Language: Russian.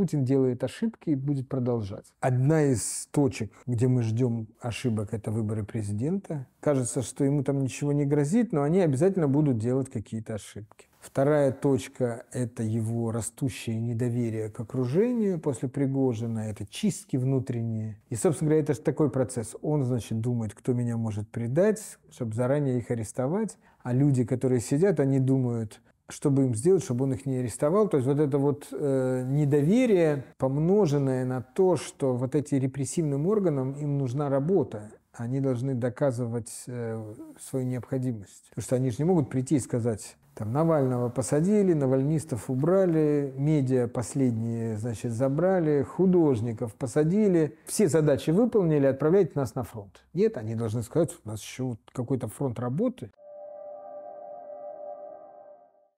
Путин делает ошибки и будет продолжать. Одна из точек, где мы ждем ошибок, это выборы президента. Кажется, что ему там ничего не грозит, но они обязательно будут делать какие-то ошибки. Вторая точка – это его растущее недоверие к окружению после Пригожина, это чистки внутренние. И, собственно говоря, это же такой процесс. Он, значит, думает, кто меня может предать, чтобы заранее их арестовать. А люди, которые сидят, они думают – чтобы им сделать, чтобы он их не арестовал. То есть вот это вот э, недоверие, помноженное на то, что вот эти репрессивным органам им нужна работа, они должны доказывать э, свою необходимость. Потому что они же не могут прийти и сказать, там, Навального посадили, навальнистов убрали, медиа последние, значит, забрали, художников посадили, все задачи выполнили, отправляйте нас на фронт. Нет, они должны сказать, у нас еще какой-то фронт работы.